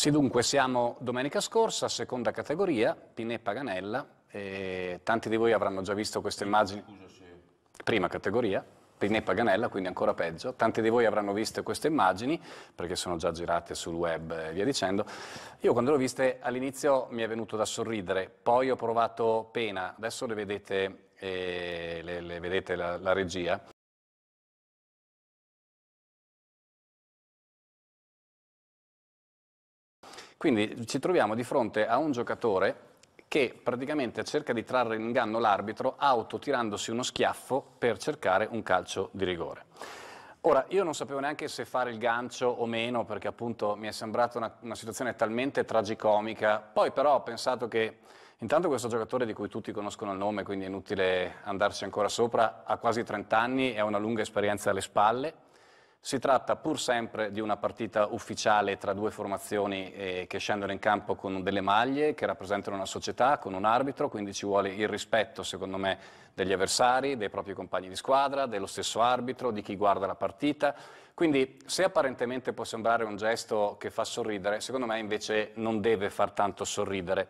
Sì, dunque, siamo domenica scorsa, seconda categoria, Pinè Paganella. Eh, tanti di voi avranno già visto queste immagini. Prima categoria, Pinè Paganella, quindi ancora peggio. Tanti di voi avranno visto queste immagini, perché sono già girate sul web e via dicendo. Io quando le ho viste all'inizio mi è venuto da sorridere, poi ho provato pena, adesso le vedete, eh, le, le vedete la, la regia. Quindi ci troviamo di fronte a un giocatore che praticamente cerca di trarre in inganno l'arbitro autotirandosi uno schiaffo per cercare un calcio di rigore. Ora, io non sapevo neanche se fare il gancio o meno, perché appunto mi è sembrata una, una situazione talmente tragicomica. Poi però ho pensato che intanto questo giocatore di cui tutti conoscono il nome, quindi è inutile andarci ancora sopra, ha quasi 30 anni e ha una lunga esperienza alle spalle si tratta pur sempre di una partita ufficiale tra due formazioni eh, che scendono in campo con delle maglie, che rappresentano una società, con un arbitro, quindi ci vuole il rispetto, secondo me, degli avversari, dei propri compagni di squadra, dello stesso arbitro, di chi guarda la partita. Quindi se apparentemente può sembrare un gesto che fa sorridere, secondo me invece non deve far tanto sorridere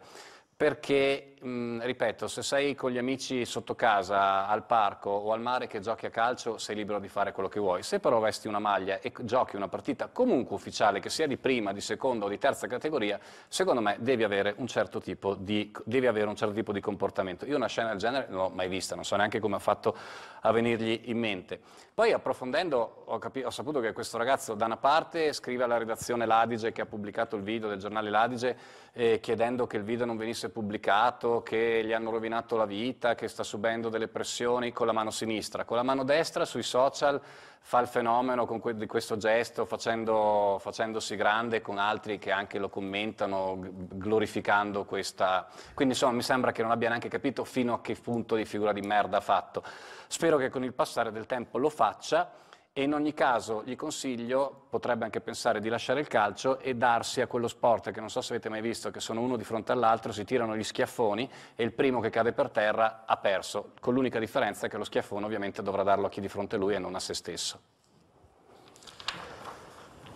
perché, mh, ripeto, se sei con gli amici sotto casa, al parco o al mare che giochi a calcio, sei libero di fare quello che vuoi. Se però vesti una maglia e giochi una partita comunque ufficiale, che sia di prima, di seconda o di terza categoria, secondo me devi avere un certo tipo di, un certo tipo di comportamento. Io una scena del genere non l'ho mai vista, non so neanche come ha fatto a venirgli in mente. Poi approfondendo ho, ho saputo che questo ragazzo da una parte scrive alla redazione L'Adige che ha pubblicato il video del giornale L'Adige eh, chiedendo che il video non venisse pubblicato che gli hanno rovinato la vita, che sta subendo delle pressioni con la mano sinistra. Con la mano destra sui social fa il fenomeno que- di questo gesto facendo, facendosi grande con altri che anche lo commentano, g- glorificando questa... Quindi insomma mi sembra che non abbia neanche capito fino a che punto di figura di merda ha fatto. Spero che con il passare del tempo lo faccia e in ogni caso gli consiglio, potrebbe anche pensare di lasciare il calcio e darsi a quello sport che non so se avete mai visto, che sono uno di fronte all'altro, si tirano gli schiaffoni e il primo che cade per terra ha perso, con l'unica differenza che lo schiaffone ovviamente dovrà darlo a chi di fronte a lui e non a se stesso.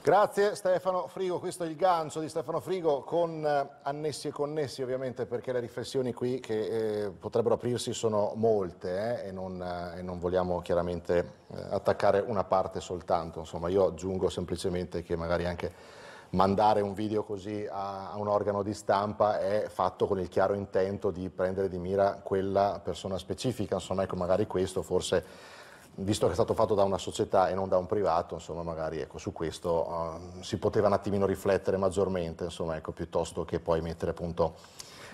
Grazie Stefano Frigo, questo è il gancio di Stefano Frigo con eh, annessi e connessi ovviamente perché le riflessioni qui che eh, potrebbero aprirsi sono molte eh, e, non, eh, e, non, vogliamo chiaramente eh, attaccare una parte soltanto, insomma io aggiungo semplicemente che magari anche mandare un video così a, a un organo di stampa è fatto con il chiaro intento di prendere di mira quella persona specifica, insomma ecco magari questo forse visto che è stato fatto da una società e non da un privato, insomma, magari ecco, su questo uh, si poteva un attimino riflettere maggiormente, insomma, ecco, piuttosto che poi mettere appunto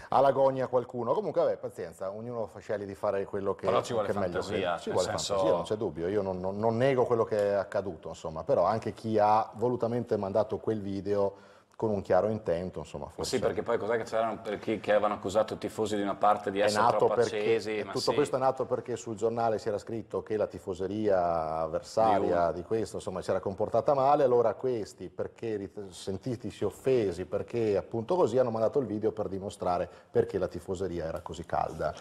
all'agonia qualcuno. Comunque, vabbè, pazienza, ognuno fa sceglie di fare quello che, però ci vuole che fantasia, meglio. Ci vuole senso... fantasia, non c'è dubbio. Io non, non, non nego quello che è accaduto, insomma, però anche chi ha volutamente mandato quel video con un chiaro intento, insomma, forse. Sì, perché poi cos'è che c'erano per chi che avevano accusato i tifosi di una parte di essere troppo perché, accesi, Tutto sì. questo è nato perché sul giornale si era scritto che la tifoseria avversaria di, di questo, insomma, si era comportata male, allora questi, perché sentitisi offesi, perché appunto così, hanno mandato il video per dimostrare perché la tifoseria era così calda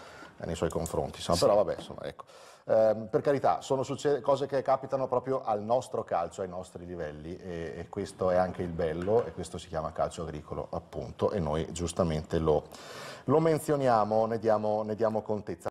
nei suoi confronti. Insomma, sì. Però vabbè, insomma, ecco. Eh, per carità, sono cose che capitano proprio al nostro calcio, ai nostri livelli e, e, questo è anche il bello e questo si chiama calcio agricolo appunto e noi giustamente lo, lo menzioniamo, ne diamo, ne diamo contezza.